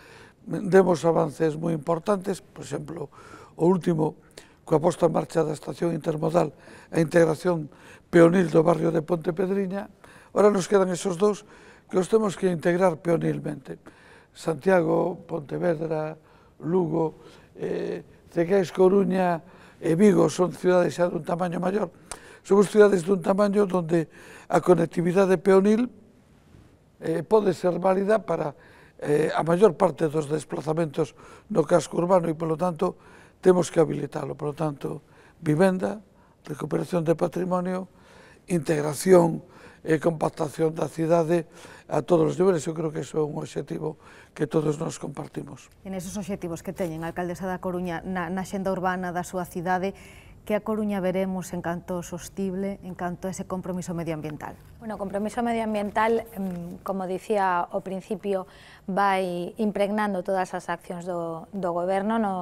demos avances moi importantes, por exemplo, o último, coa posta en marcha da estación intermodal e integración peonil do barrio de Ponte Pedriña, ora nos quedan esos dous que os temos que integrar peonilmente. Santiago, Pontevedra, Lugo, eh, Coruña e Vigo son cidades xa dun tamaño maior. Somos cidades dun tamaño onde a conectividade peonil eh, pode ser válida para eh, a maior parte dos desplazamentos no casco urbano e, polo tanto, temos que habilitalo. Polo tanto, vivenda, recuperación de patrimonio, integración e compactación da cidade a todos os niveles. Eu creo que iso é un objetivo que todos nos compartimos. En esos objetivos que teñen a alcaldesa da Coruña na, na xenda urbana da súa cidade, que a Coruña veremos en canto sostible, en canto a ese compromiso medioambiental? Bueno, o compromiso medioambiental, como dicía ao principio, vai impregnando todas as accións do, do goberno no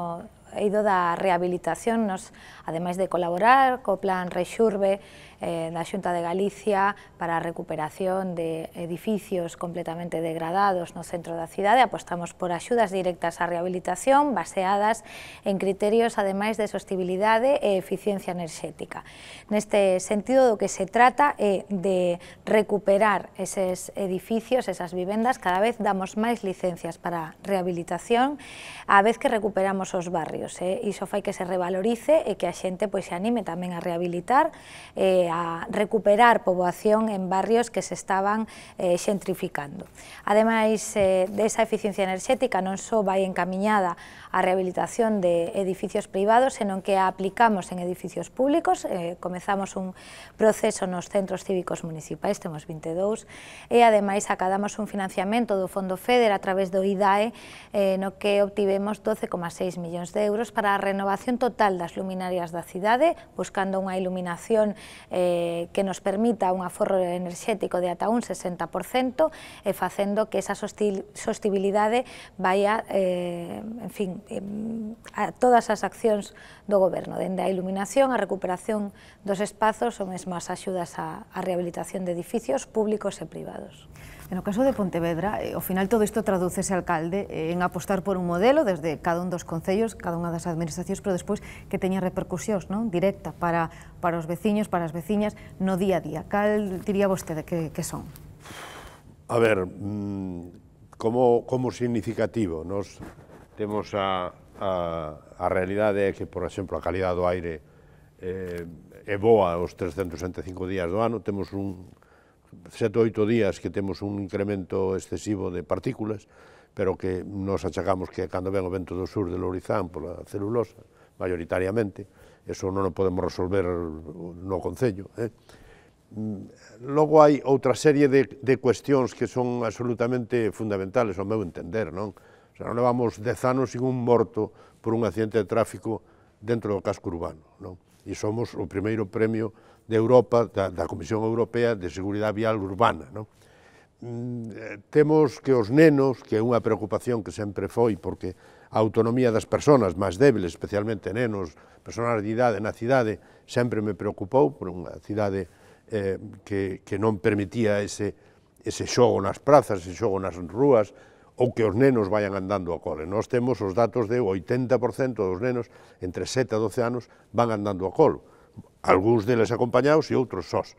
eido da rehabilitación, nos, ademais de colaborar co plan Rexurbe, eh, la Junta de Galicia para recuperación de edificios completamente degradados no centro la ciudad, apostamos por ayudas directas a rehabilitación baseadas en criterios además de sostenibilidad e eficiencia energética. En este sentido, lo que se trata es de recuperar esos edificios, esas viviendas, cada vez damos más licencias para rehabilitación, a vez que recuperamos los barrios. Eh? Iso fai que se revalorice y e que la gente se anime también a rehabilitar, eh, eh, a recuperar poboación en barrios que se estaban eh, xentrificando. Ademais eh, desa eficiencia enerxética non só vai encamiñada a rehabilitación de edificios privados, senón que a aplicamos en edificios públicos, eh, comezamos un proceso nos centros cívicos municipais, temos 22, e ademais acadamos un financiamento do Fondo FEDER a través do IDAE, eh, no que obtivemos 12,6 millóns de euros para a renovación total das luminarias da cidade, buscando unha iluminación eh, que nos permita un aforro enerxético de ata un 60% e facendo que esa sostibilidade vaya, eh, en fin, eh, a todas as accións do goberno, dende a iluminación, a recuperación dos espazos ou mesmo as axudas a, a rehabilitación de edificios públicos e privados. En o caso de Pontevedra, eh, ao final todo isto tradúcese, alcalde, eh, en apostar por un modelo desde cada un dos concellos, cada unha das administracións, pero despois que teña repercusións non directa para, para os veciños, para as veciñas, no día a día. Cal diría vostede que, que son? A ver, mm, como, como significativo, nos temos a, a, a realidade é que, por exemplo, a calidad do aire eh, é boa os 365 días do ano, temos un sete oito días que temos un incremento excesivo de partículas, pero que nos achacamos que cando ven o vento do sur de Lourizán pola celulosa, maioritariamente, eso non o podemos resolver no Concello. Eh? Logo hai outra serie de, de cuestións que son absolutamente fundamentales, ao meu entender, non? O sea, non levamos dez anos sin un morto por un accidente de tráfico dentro do casco urbano, non? E somos o primeiro premio de Europa, da, da Comisión Europea de Seguridade Vial Urbana. Non? Mm, eh, temos que os nenos, que é unha preocupación que sempre foi, porque a autonomía das persoas máis débiles, especialmente nenos, persoas de idade na cidade, sempre me preocupou por unha cidade eh, que, que non permitía ese, ese xogo nas prazas, ese xogo nas rúas, ou que os nenos vayan andando ao cole. Nós temos os datos de 80% dos nenos entre 7 a 12 anos van andando ao colo algúns deles acompañados e outros sós.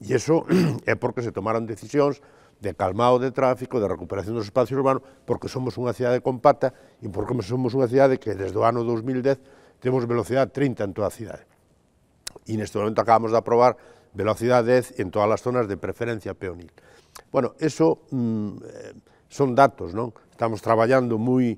E iso é porque se tomaron decisións de calmado de tráfico, de recuperación dos espacios urbanos, porque somos unha cidade compacta e porque somos unha cidade que desde o ano 2010 temos velocidade 30 en toda a cidade. E neste momento acabamos de aprobar velocidade 10 en todas as zonas de preferencia peonil. Bueno, eso mm, son datos, non? Estamos traballando moi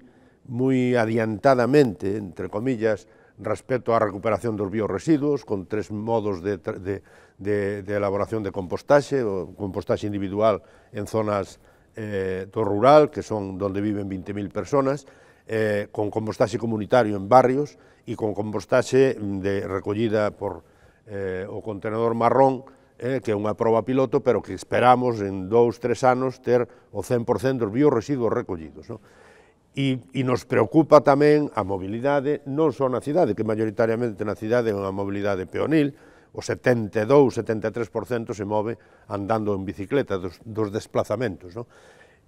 moi adiantadamente, entre comillas, respecto á recuperación dos bioresiduos, con tres modos de, de, de, de elaboración de compostaxe, o compostaxe individual en zonas eh, do rural, que son donde viven 20.000 personas, eh, con compostaxe comunitario en barrios e con compostaxe de recollida por eh, o contenedor marrón, eh, que é unha proba piloto, pero que esperamos en dous, tres anos ter o 100% dos bioresiduos recollidos. Non? E, e nos preocupa tamén a mobilidade non só na cidade, que maioritariamente na cidade é unha mobilidade peonil, o 72, 73% se move andando en bicicleta dos, dos desplazamentos, non?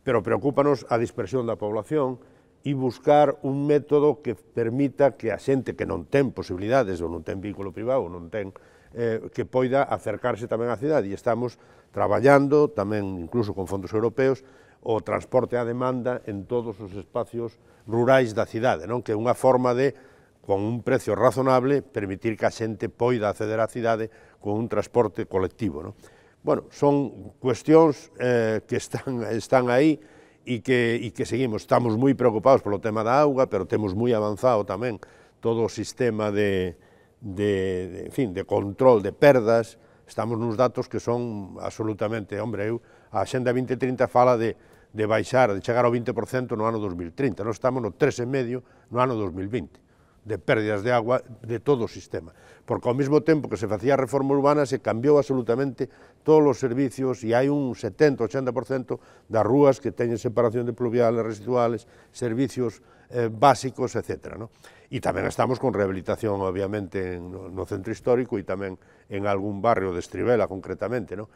pero preocupanos a dispersión da población e buscar un método que permita que a xente que non ten posibilidades ou non ten vínculo privado, ou non ten eh, que poida acercarse tamén á cidade e estamos traballando tamén incluso con fondos europeos o transporte a demanda en todos os espacios rurais da cidade, non? que é unha forma de, con un precio razonable, permitir que a xente poida acceder á cidade con un transporte colectivo. Non? Bueno, son cuestións eh, que están, están aí e que, e que seguimos. Estamos moi preocupados polo tema da auga, pero temos moi avanzado tamén todo o sistema de, de, de, en fin, de control de perdas, estamos nos datos que son absolutamente, hombre, eu, a Xenda 2030 fala de de baixar, de chegar ao 20% no ano 2030. Nós estamos no 3,5% no ano 2020, de pérdidas de agua de todo o sistema. Porque ao mesmo tempo que se facía a reforma urbana, se cambiou absolutamente todos os servicios e hai un 70-80% das rúas que teñen separación de pluviales, residuales, servicios eh, básicos, etc. E tamén estamos con rehabilitación, obviamente, no, centro histórico e tamén en algún barrio de Estribela, concretamente. No?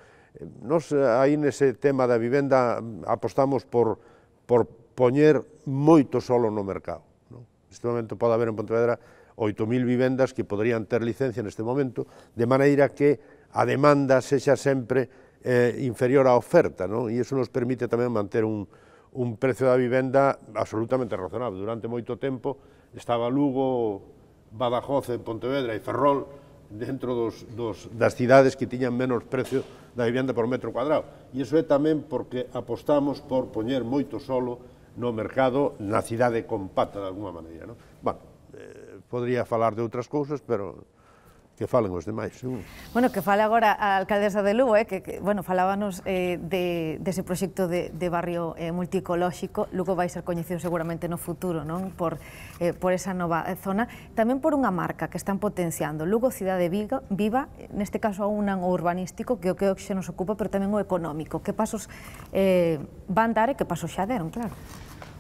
Nos aí nese tema da vivenda apostamos por, por poñer moito solo no mercado. Non? Neste momento pode haber en Pontevedra 8.000 vivendas que poderían ter licencia neste momento, de maneira que a demanda sexa sempre eh, inferior á oferta, non? e iso nos permite tamén manter un, un precio da vivenda absolutamente razonable. Durante moito tempo estaba Lugo, Badajoz, Pontevedra e Ferrol dentro dos, dos, das cidades que tiñan menos precio da vivienda por metro cuadrado. E iso é tamén porque apostamos por poñer moito solo no mercado na cidade compacta de alguma maneira. Non? Bueno, eh, podría falar de outras cousas, pero que falan os demais. Seguro. Bueno, que fala agora a alcaldesa de Lugo, eh, que, que bueno, falábanos eh, de, dese de proxecto de, de barrio eh, multicolóxico, Lugo vai ser coñecido seguramente no futuro, non? Por, eh, por esa nova eh, zona, tamén por unha marca que están potenciando, Lugo Cidade Viva, Viva neste caso a o urbanístico, que o que hoxe nos ocupa, pero tamén o económico, que pasos eh, van dar e que pasos xa deron, claro.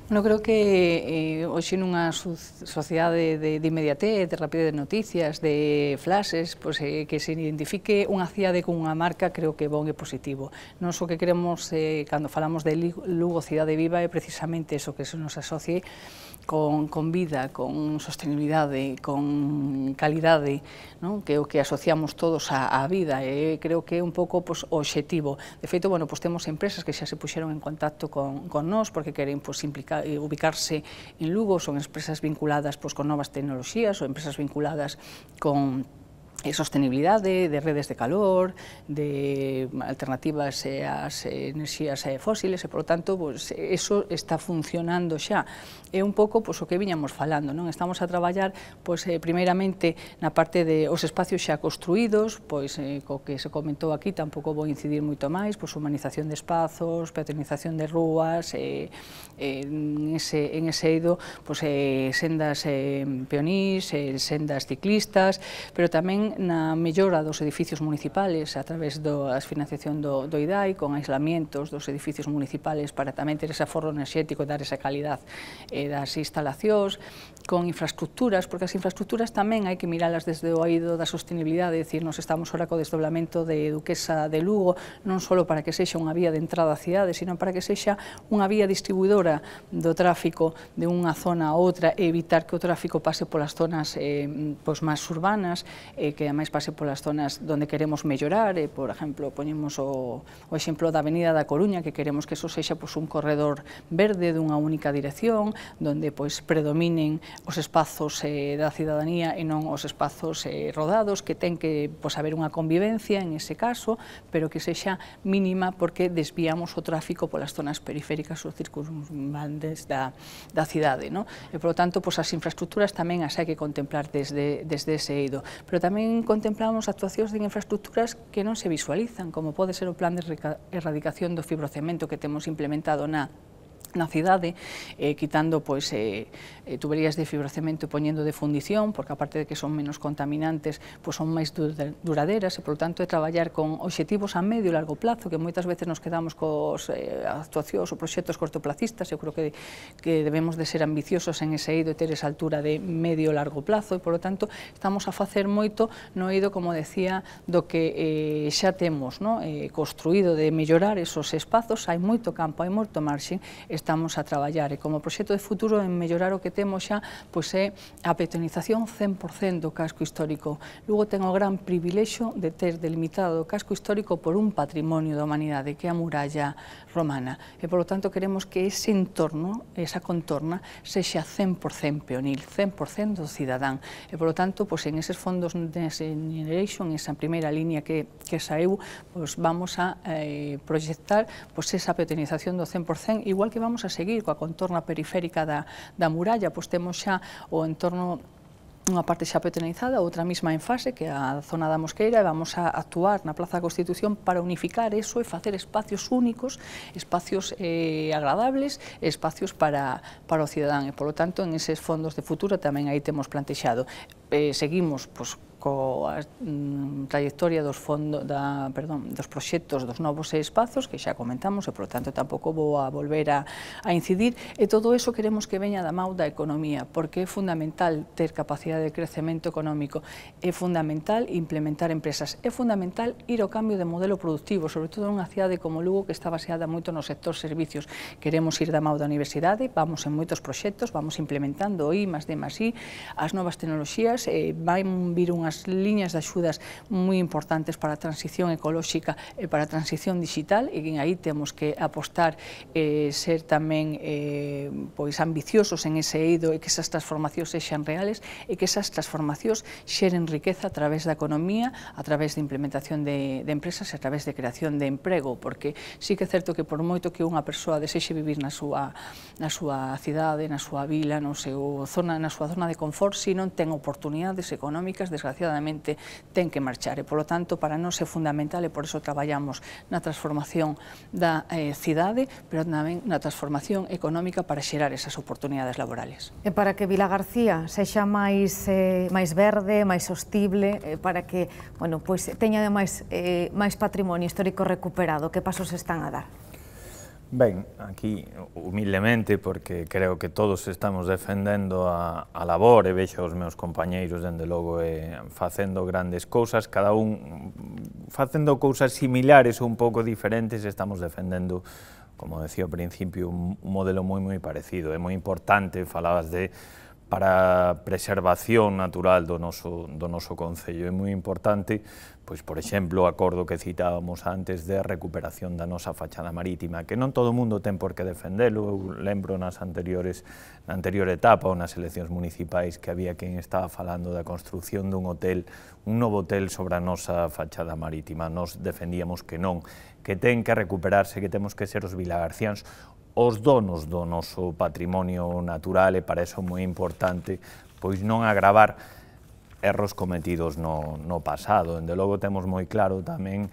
Bueno, creo que eh, hoxe nunha sociedade de, de inmediatez, de rapidez de noticias, de flashes, pois, eh, que se identifique unha cidade con unha marca creo que bon e positivo. Non só que queremos, eh, cando falamos de Lugo Cidade Viva, é precisamente eso que se nos asocie con, con vida, con sostenibilidade, con calidade, non? que é o que asociamos todos á, á vida, e creo que é un pouco pois, o objetivo. De feito, bueno, pois temos empresas que xa se puxeron en contacto con, con nós porque queren pois, implica, eh, ubicarse en Lugo, son empresas vinculadas pois, con novas tecnoloxías ou empresas vinculadas con eh, sostenibilidade, de redes de calor, de alternativas eh, ás eh, enerxías eh, fósiles e, por tanto, pues, eso está funcionando xa. É un pouco pues, o que viñamos falando, non? Estamos a traballar, pues, eh, primeiramente, na parte de os espacios xa construídos, pois eh, co que se comentou aquí tampouco vou incidir moito máis, pois humanización de espazos, peatonización de rúas, eh, eh en, ese, en ese eido, pois, eh, sendas eh, peonís, eh, sendas ciclistas, pero tamén na mellora dos edificios municipales a través da financiación do, do IDAI con aislamientos dos edificios municipales para tamén ter ese aforro enerxético, dar esa calidad eh, das instalacións, con infraestructuras, porque as infraestructuras tamén hai que miralas desde o oído da sostenibilidade, decir, nos estamos ora co desdoblamento de Duquesa de Lugo, non só para que sexa unha vía de entrada á cidade, sino para que sexa unha vía distribuidora do tráfico de unha zona a outra e evitar que o tráfico pase polas zonas eh, pois máis urbanas, e que máis pase polas zonas onde queremos mellorar, e, por exemplo, poñemos o, o exemplo da Avenida da Coruña, que queremos que eso sexa pois, un corredor verde dunha única dirección, onde pois, predominen os espazos eh, da cidadanía e non os espazos eh, rodados, que ten que pois, haber unha convivencia en ese caso, pero que sexa mínima porque desviamos o tráfico polas zonas periféricas ou circunvantes da, da cidade. No? E, por lo tanto, pois, as infraestructuras tamén as hai que contemplar desde, desde ese eido. Pero tamén contemplamos actuacións de infraestructuras que non se visualizan, como pode ser o plan de erradicación do fibrocemento que temos implementado na na cidade, eh, quitando pois, eh, eh, tuberías de fibrocemento poñendo de fundición, porque aparte de que son menos contaminantes, pois pues son máis duraderas e, por lo tanto, é traballar con obxectivos a medio e largo plazo, que moitas veces nos quedamos cos eh, actuacións ou proxectos cortoplacistas, eu creo que, que debemos de ser ambiciosos en ese eido e ter esa altura de medio e largo plazo, e, por lo tanto, estamos a facer moito no eido, como decía, do que eh, xa temos no? eh, construído de mellorar esos espazos, hai moito campo, hai moito marxen, estamos a traballar, e como proxecto de futuro en mellorar o que temos xa pois é a petonización 100% do casco histórico. Lugo ten o gran privilexio de ter delimitado o casco histórico por un patrimonio da humanidade, que é a muralla romana. E, por lo tanto, queremos que ese entorno, esa contorna, sexa 100% peonil, 100% do cidadán. E, por lo tanto, pois, en eses fondos de Generation, esa primeira línea que, que saeu, pois, vamos a eh, proyectar pois, esa petonización do 100%, igual que vamos a seguir coa contorna periférica da, da muralla, Noia, pois temos xa o entorno unha parte xa petenizada, outra mesma en fase, que a zona da Mosqueira, e vamos a actuar na Plaza da Constitución para unificar eso e facer espacios únicos, espacios eh, agradables, espacios para, para o cidadán. E, polo tanto, en eses fondos de futuro tamén aí temos plantexado. Eh, seguimos, pois, coa mm, trayectoria dos fondos da, perdón, dos proxectos dos novos espazos, que xa comentamos, e, por tanto, tampouco vou a volver a, a incidir, e todo eso queremos que veña da mau da economía, porque é fundamental ter capacidade de crecemento económico, é fundamental implementar empresas, é fundamental ir ao cambio de modelo productivo, sobre todo nunha cidade como Lugo, que está baseada moito no sector servicios. Queremos ir da mau da universidade, vamos en moitos proxectos, vamos implementando I, más D, más I, as novas tecnoloxías, eh, vai vir unha unhas liñas de axudas moi importantes para a transición ecolóxica e para a transición digital e que aí temos que apostar e eh, ser tamén eh, pois ambiciosos en ese eido e que esas transformacións sexan reales e que esas transformacións xeren riqueza a través da economía, a través de implementación de, de empresas e a través de creación de emprego, porque sí que é certo que por moito que unha persoa desexe vivir na súa, na súa cidade, na súa vila, no seu zona, na súa zona de confort, se non ten oportunidades económicas, desgraciadamente, desgraciadamente ten que marchar e polo tanto para nós é fundamental e por iso traballamos na transformación da eh, cidade pero tamén na transformación económica para xerar esas oportunidades laborales. E para que Vila García sexa máis, eh, máis verde, máis sostible, eh, para que bueno, pois, teña ademais eh, máis patrimonio histórico recuperado, que pasos están a dar? Ben, aquí humildemente, porque creo que todos estamos defendendo a, a labor e vexo os meus compañeiros, dende logo, eh, facendo grandes cousas, cada un facendo cousas similares ou un pouco diferentes, estamos defendendo, como decía ao principio, un, un modelo moi moi parecido. É moi importante, falabas de para preservación natural do noso, do noso Concello. É moi importante pois, por exemplo, o acordo que citábamos antes de recuperación da nosa fachada marítima, que non todo mundo ten por que defendelo, eu lembro nas anteriores, na anterior etapa ou nas eleccións municipais que había quen estaba falando da construción dun hotel, un novo hotel sobre a nosa fachada marítima, nos defendíamos que non, que ten que recuperarse, que temos que ser os vilagarcians os donos do noso patrimonio natural e para eso moi importante pois non agravar erros cometidos no, no pasado. Ende logo temos moi claro tamén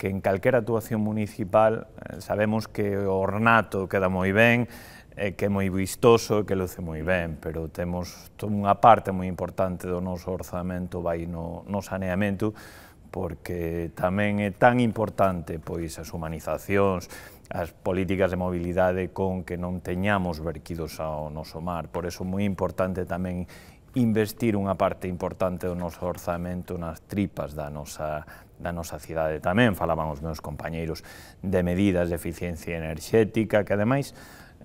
que en calquera actuación municipal eh, sabemos que o ornato queda moi ben, eh, que é moi vistoso e que luce moi ben, pero temos unha parte moi importante do noso orzamento vai no, no saneamento, porque tamén é tan importante pois as humanizacións, as políticas de mobilidade con que non teñamos verquidos ao noso mar. Por eso moi importante tamén investir unha parte importante do noso orzamento nas tripas da nosa da nosa cidade tamén, falaban os meus compañeiros de medidas de eficiencia enerxética, que ademais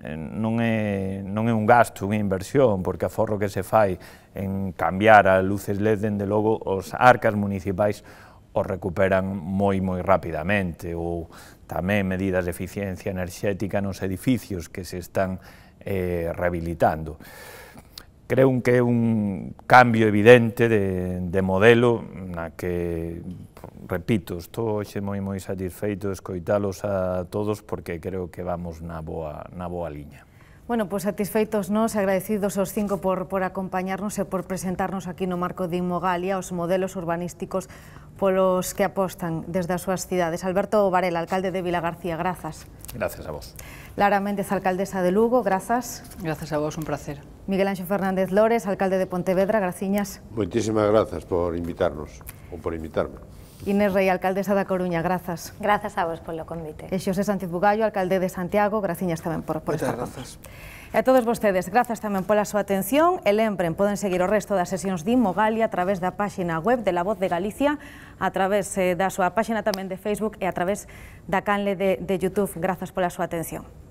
eh, non é, non é un gasto, unha inversión, porque a forro que se fai en cambiar a luces LED, dende logo, os arcas municipais o recuperan moi moi rapidamente ou tamén medidas de eficiencia enerxética nos edificios que se están eh, rehabilitando. Creo que é un cambio evidente de, de modelo na que, repito, estou hoxe moi moi satisfeito de escoitalos a todos porque creo que vamos na boa, na boa liña. Bueno, pues satisfeitos nos, agradecidos os cinco por, acompañarnos y eh, por presentarnos aquí no marco de Inmogalia os modelos urbanísticos por los que apostan desde as ciudades. cidades. Alberto Varela, alcalde de Vila García, gracias. Gracias a vos. Lara Méndez, alcaldesa de Lugo, gracias. Gracias a vos, un placer. Miguel Ángel Fernández Lores, alcalde de Pontevedra, graciñas. Muchísimas gracias por invitarnos, o por invitarme. Inés Rey, alcaldesa da Coruña, gracias. Gracias a vos polo convite. E Xosé Sánchez Bugallo, alcalde de Santiago, graciñas también por, por Muchas estar grazas. E a todos vostedes, grazas tamén pola su atención. El lembren, pueden seguir el resto de sesiones de Inmogalia a través de la página web de La Voz de Galicia, a través de eh, da página también de Facebook y e a través da canle de, de YouTube. Grazas pola su atención.